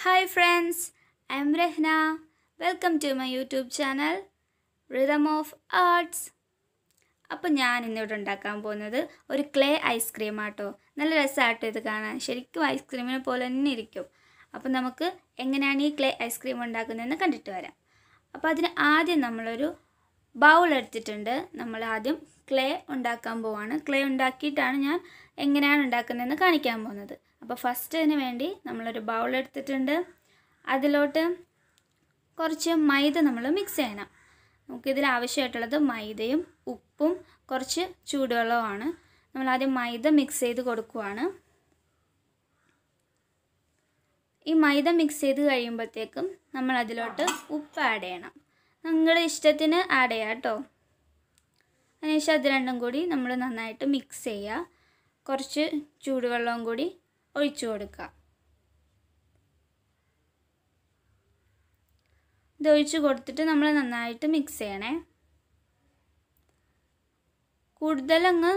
hi friends I am Rahna welcome to my YouTube channel rhythm of arts അപ്പോൾ ഞാൻ ഇന്നിവിടെ ഉണ്ടാക്കാൻ പോകുന്നത് ഒരു ക്ലേ ഐസ്ക്രീം ആട്ടോ നല്ല രസമാട്ടോ ഇത് കാണാൻ ശരിക്കും ഐസ്ക്രീമിനെ പോലെ തന്നെ ഇരിക്കും അപ്പോൾ നമുക്ക് എങ്ങനെയാണ് ഈ ക്ലേ ഐസ്ക്രീം ഉണ്ടാക്കുന്നതെന്ന് കണ്ടിട്ട് വരാം അപ്പോൾ അതിന് ആദ്യം നമ്മളൊരു ബൗൾ എടുത്തിട്ടുണ്ട് നമ്മൾ ആദ്യം ക്ലേ ഉണ്ടാക്കാൻ പോവാണ് ക്ലേ ഉണ്ടാക്കിയിട്ടാണ് ഞാൻ എങ്ങനെയാണ് ഉണ്ടാക്കുന്നതെന്ന് കാണിക്കാൻ പോകുന്നത് അപ്പോൾ ഫസ്റ്റ് ഇതിന് വേണ്ടി നമ്മളൊരു ബൗൾ എടുത്തിട്ടുണ്ട് അതിലോട്ട് കുറച്ച് മൈദ നമ്മൾ മിക്സ് ചെയ്യണം നമുക്കിതിൽ ആവശ്യമായിട്ടുള്ളത് മൈദയും ഉപ്പും കുറച്ച് ചൂടുവെള്ളവുമാണ് നമ്മൾ ആദ്യം മൈദ മിക്സ് ചെയ്ത് കൊടുക്കുവാണ് ഈ മൈദ മിക്സ് ചെയ്ത് കഴിയുമ്പോഴത്തേക്കും നമ്മൾ അതിലോട്ട് ഉപ്പ് ആഡ് ചെയ്യണം നിങ്ങളുടെ ഇഷ്ടത്തിന് ആഡ് ചെയ്യാം കേട്ടോ അതിനുശേഷം അത് രണ്ടും കൂടി നമ്മൾ നന്നായിട്ട് മിക്സ് ചെയ്യുക കുറച്ച് ചൂടുവെള്ളവും കൂടി ഒഴിച്ചു കൊടുക്കുക ഇത് ഒഴിച്ച് കൊടുത്തിട്ട് നമ്മൾ നന്നായിട്ട് മിക്സ് ചെയ്യണേ കൂടുതലങ്ങ്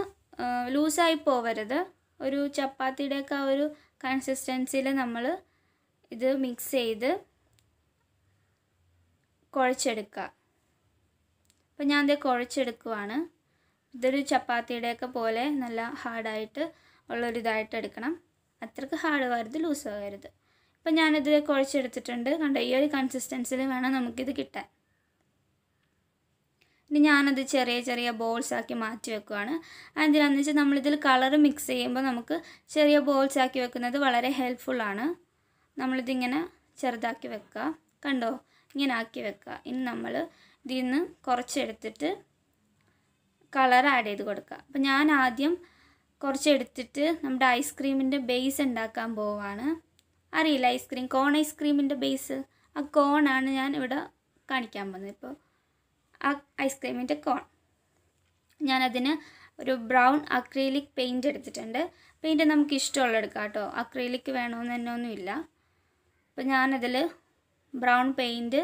ലൂസായി പോവരുത് ഒരു ചപ്പാത്തിയുടെയൊക്കെ ആ ഒരു കൺസിസ്റ്റൻസിയിൽ നമ്മൾ ഇത് മിക്സ് ചെയ്ത് കുഴച്ചെടുക്കുക അപ്പം ഞാൻ ഇത് കുഴച്ചെടുക്കുവാണ് ഇതൊരു ചപ്പാത്തിയുടെയൊക്കെ പോലെ നല്ല ഹാർഡായിട്ട് ഉള്ളൊരിതായിട്ട് എടുക്കണം അത്രക്ക് ഹാർഡ് വരരുത് ലൂസ് ആകരുത് ഇപ്പം ഞാനിത് കുഴച്ചെടുത്തിട്ടുണ്ട് കണ്ട ഈ ഒരു കൺസിസ്റ്റൻസിൽ വേണം നമുക്കിത് കിട്ടാൻ ഇനി ഞാനത് ചെറിയ ചെറിയ ബോൾസ് ആക്കി മാറ്റി വെക്കുകയാണ് അതിനാന്ന് വെച്ചാൽ നമ്മളിതിൽ കളർ മിക്സ് ചെയ്യുമ്പോൾ നമുക്ക് ചെറിയ ബോൾസ് ആക്കി വെക്കുന്നത് വളരെ ഹെൽപ്ഫുള്ളാണ് നമ്മളിതിങ്ങനെ ചെറുതാക്കി വെക്കുക കണ്ടോ ഇങ്ങനെ ആക്കി വെക്കുക ഇനി നമ്മൾ ഇതിൽ നിന്ന് കുറച്ചെടുത്തിട്ട് കളർ ആഡ് ചെയ്ത് കൊടുക്കുക അപ്പോൾ ഞാൻ ആദ്യം കുറച്ചെടുത്തിട്ട് നമ്മുടെ ഐസ്ക്രീമിൻ്റെ ബേസ് ഉണ്ടാക്കാൻ പോവാണ് അറിയില്ല ഐസ്ക്രീം കോൺ ഐസ്ക്രീമിൻ്റെ ബേസ് ആ കോണാണ് ഞാൻ ഇവിടെ കാണിക്കാൻ പോകുന്നത് ഇപ്പോൾ ആ ഐസ്ക്രീമിൻ്റെ കോൺ ഞാനതിന് ഒരു ബ്രൗൺ അക്രീലിക് പെയിൻറ്റ് എടുത്തിട്ടുണ്ട് പെയിൻറ്റ് നമുക്ക് ഇഷ്ടമുള്ള എടുക്കാം കേട്ടോ അക്രൈലിക് വേണമെന്ന് തന്നെ ഒന്നുമില്ല അപ്പോൾ ഞാനതിൽ ബ്രൗൺ പെയിൻറ്റ്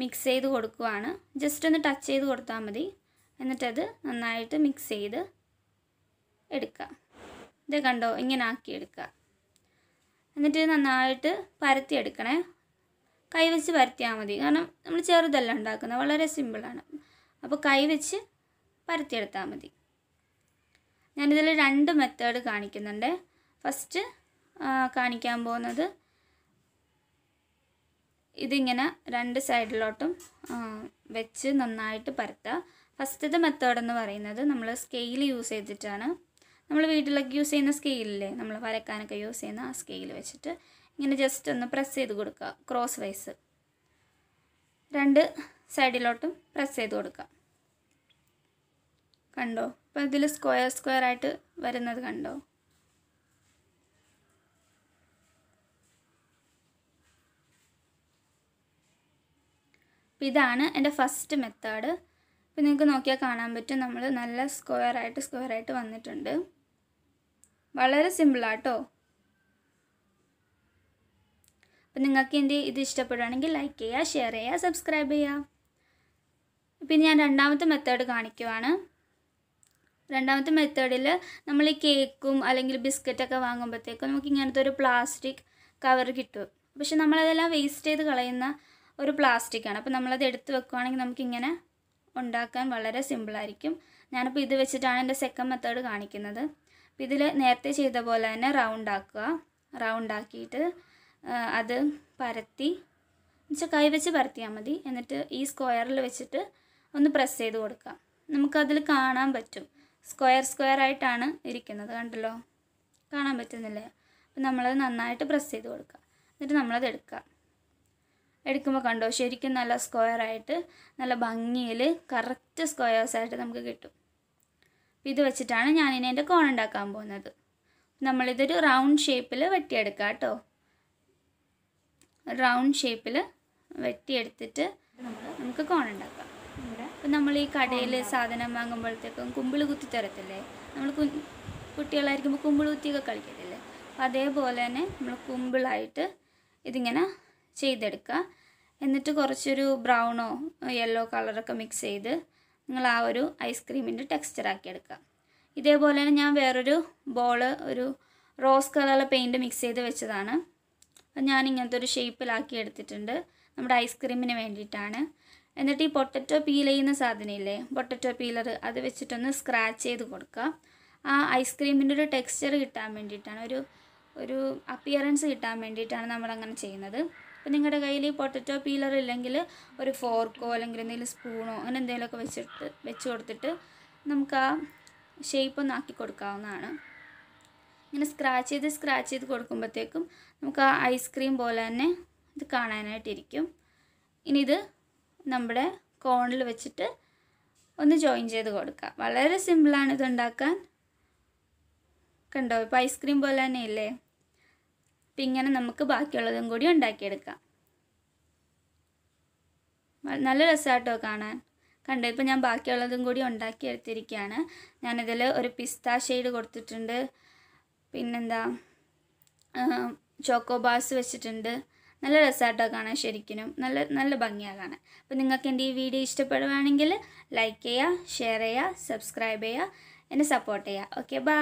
മിക്സ് ചെയ്ത് കൊടുക്കുവാണ് ജസ്റ്റ് ഒന്ന് ടച്ച് ചെയ്ത് കൊടുത്താൽ മതി എന്നിട്ടത് നന്നായിട്ട് മിക്സ് ചെയ്ത് എടുക്കുക ഇത് കണ്ടോ ഇങ്ങനെ ആക്കി എടുക്കുക എന്നിട്ട് നന്നായിട്ട് പരത്തി എടുക്കണേ കൈവച്ച് പരത്തിയാൽ മതി കാരണം നമ്മൾ ചെറുതല്ല ഉണ്ടാക്കുന്നത് വളരെ സിമ്പിളാണ് അപ്പോൾ കൈവച്ച് പരത്തിയെടുത്താൽ മതി ഞാനിതിൽ രണ്ട് മെത്തേഡ് കാണിക്കുന്നുണ്ട് ഫസ്റ്റ് കാണിക്കാൻ പോകുന്നത് ഇതിങ്ങനെ രണ്ട് സൈഡിലോട്ടും വെച്ച് നന്നായിട്ട് പരത്തുക ഫസ്റ്റത്തെ മെത്തേഡ് എന്ന് പറയുന്നത് നമ്മൾ സ്കെയിൽ യൂസ് ചെയ്തിട്ടാണ് നമ്മൾ വീട്ടിലൊക്കെ യൂസ് ചെയ്യുന്ന സ്കെയിലില്ലേ നമ്മൾ വരക്കാനൊക്കെ യൂസ് ചെയ്യുന്ന ആ സ്കെയിൽ വെച്ചിട്ട് ഇങ്ങനെ ജസ്റ്റ് ഒന്ന് പ്രസ് ചെയ്ത് കൊടുക്കുക ക്രോസ് വൈസ് രണ്ട് സൈഡിലോട്ടും പ്രസ് ചെയ്ത് കൊടുക്കുക കണ്ടോ അപ്പോൾ ഇതിൽ സ്ക്വയർ സ്ക്വയർ ആയിട്ട് വരുന്നത് കണ്ടോ അപ്പം ഇതാണ് എൻ്റെ ഫസ്റ്റ് മെത്തേഡ് അപ്പോൾ നിങ്ങൾക്ക് നോക്കിയാൽ കാണാൻ പറ്റും നമ്മൾ നല്ല സ്ക്വയറായിട്ട് സ്ക്വയറായിട്ട് വന്നിട്ടുണ്ട് വളരെ സിമ്പിളാട്ടോ അപ്പം നിങ്ങൾക്ക് എൻ്റെ ഇത് ഇഷ്ടപ്പെടുകയാണെങ്കിൽ ലൈക്ക് ചെയ്യുക ഷെയർ ചെയ്യുക സബ്സ്ക്രൈബ് ചെയ്യുക പിന്നെ ഞാൻ രണ്ടാമത്തെ മെത്തേഡ് കാണിക്കുവാണ് രണ്ടാമത്തെ മെത്തേഡിൽ നമ്മൾ ഈ കേക്കും അല്ലെങ്കിൽ ബിസ്ക്കറ്റൊക്കെ വാങ്ങുമ്പോഴത്തേക്കും നമുക്ക് ഇങ്ങനത്തെ ഒരു പ്ലാസ്റ്റിക് കവർ കിട്ടും പക്ഷെ നമ്മളതെല്ലാം വേസ്റ്റ് ചെയ്ത് കളയുന്ന ഒരു പ്ലാസ്റ്റിക്കാണ് അപ്പോൾ നമ്മളത് എടുത്ത് വെക്കുവാണെങ്കിൽ നമുക്കിങ്ങനെ ഉണ്ടാക്കാൻ വളരെ സിമ്പിളായിരിക്കും ഞാനിപ്പോൾ ഇത് വെച്ചിട്ടാണ് എൻ്റെ സെക്കൻഡ് മെത്തേഡ് കാണിക്കുന്നത് അപ്പോൾ ഇതിൽ നേരത്തെ ചെയ്ത പോലെ തന്നെ റൗണ്ട് ആക്കുക റൗണ്ട് ആക്കിയിട്ട് അത് പരത്തി എന്നുവെച്ചാൽ കൈ പരത്തിയാൽ മതി എന്നിട്ട് ഈ സ്ക്വയറിൽ വെച്ചിട്ട് ഒന്ന് പ്രസ് ചെയ്ത് കൊടുക്കാം നമുക്കതിൽ കാണാൻ പറ്റും സ്ക്വയർ സ്ക്വയർ ആയിട്ടാണ് ഇരിക്കുന്നത് കണ്ടല്ലോ കാണാൻ പറ്റുന്നില്ലേ അപ്പം നമ്മളത് നന്നായിട്ട് പ്രസ് ചെയ്ത് കൊടുക്കുക എന്നിട്ട് നമ്മളത് എടുക്കുക എടുക്കുമ്പോൾ കണ്ടോ ശരിക്കും നല്ല സ്ക്വയർ ആയിട്ട് നല്ല ഭംഗിയിൽ കറക്റ്റ് സ്ക്വയേഴ്സായിട്ട് നമുക്ക് കിട്ടും ഇത് വെച്ചിട്ടാണ് ഞാനിനി എൻ്റെ കോൺ ഉണ്ടാക്കാൻ പോകുന്നത് നമ്മളിതൊരു റൗണ്ട് ഷേപ്പിൽ വെട്ടിയെടുക്കുക കേട്ടോ റൗണ്ട് ഷേപ്പിൽ വെട്ടിയെടുത്തിട്ട് നമുക്ക് കോൺ ഉണ്ടാക്കാം ഇപ്പം നമ്മൾ ഈ കടയിൽ സാധനം വാങ്ങുമ്പോഴത്തേക്കും കുമ്പിൾ കുത്തി തരത്തില്ലേ നമ്മൾ കു കുട്ടികളായിരിക്കുമ്പോൾ കുമ്പിൾ കുത്തിയൊക്കെ കളിക്കത്തില്ലേ അപ്പം അതേപോലെ തന്നെ നമ്മൾ കുമ്പിളായിട്ട് ഇതിങ്ങനെ ചെയ്തെടുക്കുക എന്നിട്ട് കുറച്ചൊരു ബ്രൗണോ യെല്ലോ കളറൊക്കെ മിക്സ് ചെയ്ത് നിങ്ങൾ ആ ഒരു ഐസ്ക്രീമിൻ്റെ ടെക്സ്ചറാക്കി എടുക്കുക ഇതേപോലെ തന്നെ ഞാൻ വേറൊരു ബോള് ഒരു റോസ് കളറിലെ പെയിൻറ് മിക്സ് ചെയ്ത് വെച്ചതാണ് ഞാൻ ഇങ്ങനത്തെ ഒരു ഷേപ്പിലാക്കി എടുത്തിട്ടുണ്ട് നമ്മുടെ ഐസ്ക്രീമിന് വേണ്ടിയിട്ടാണ് എന്നിട്ട് ഈ പൊട്ടറ്റോ പീൽ ചെയ്യുന്ന സാധനമില്ലേ പൊട്ടറ്റോ പീലർ അത് വെച്ചിട്ടൊന്ന് സ്ക്രാച്ച് ചെയ്ത് കൊടുക്കുക ആ ഐസ്ക്രീമിൻ്റെ ഒരു ടെക്സ്ചർ കിട്ടാൻ വേണ്ടിയിട്ടാണ് ഒരു ഒരു അപ്പിയറൻസ് കിട്ടാൻ വേണ്ടിയിട്ടാണ് നമ്മളങ്ങനെ ചെയ്യുന്നത് അപ്പോൾ നിങ്ങളുടെ കയ്യിൽ പൊട്ടറ്റോ പീലർ ഇല്ലെങ്കിൽ ഒരു ഫോർക്കോ അല്ലെങ്കിൽ എന്തെങ്കിലും സ്പൂണോ അങ്ങനെ എന്തെങ്കിലുമൊക്കെ വെച്ചിട്ട് വെച്ച് കൊടുത്തിട്ട് നമുക്ക് ആ ഷേപ്പ് ഒന്ന് ആക്കി കൊടുക്കാവുന്നതാണ് ഇങ്ങനെ സ്ക്രാച്ച് ചെയ്ത് സ്ക്രാച്ച് ചെയ്ത് കൊടുക്കുമ്പോഴത്തേക്കും നമുക്ക് ആ ഐസ്ക്രീം പോലെ തന്നെ ഇത് കാണാനായിട്ടിരിക്കും ഇനി ഇത് നമ്മുടെ കോണിൽ വെച്ചിട്ട് ഒന്ന് ജോയിൻ ചെയ്ത് കൊടുക്കുക വളരെ സിമ്പിളാണ് ഇത് ഉണ്ടാക്കാൻ കണ്ടോ ഇപ്പോൾ ഐസ്ക്രീം പോലെ തന്നെ ഇല്ലേ അപ്പം ഇങ്ങനെ നമുക്ക് ബാക്കിയുള്ളതും കൂടി ഉണ്ടാക്കിയെടുക്കാം നല്ല രസമായിട്ടോ കാണാൻ കണ്ടോ ഇപ്പം ഞാൻ ബാക്കിയുള്ളതും കൂടി ഉണ്ടാക്കി എടുത്തിരിക്കുകയാണ് ഞാനിതിൽ ഒരു പിസ്ത ഷെയ്ഡ് കൊടുത്തിട്ടുണ്ട് പിന്നെന്താ ചോക്കോ ബാസ് വെച്ചിട്ടുണ്ട് നല്ല രസമായിട്ടോ കാണാൻ ശരിക്കും നല്ല നല്ല ഭംഗിയാണ് കാണാൻ അപ്പോൾ നിങ്ങൾക്ക് എൻ്റെ ഈ വീഡിയോ ഇഷ്ടപ്പെടുവാണെങ്കിൽ ലൈക്ക് ചെയ്യുക ഷെയർ ചെയ്യുക സബ്സ്ക്രൈബ് ചെയ്യുക എന്നെ സപ്പോർട്ട് ചെയ്യുക ഓക്കെ ബൈ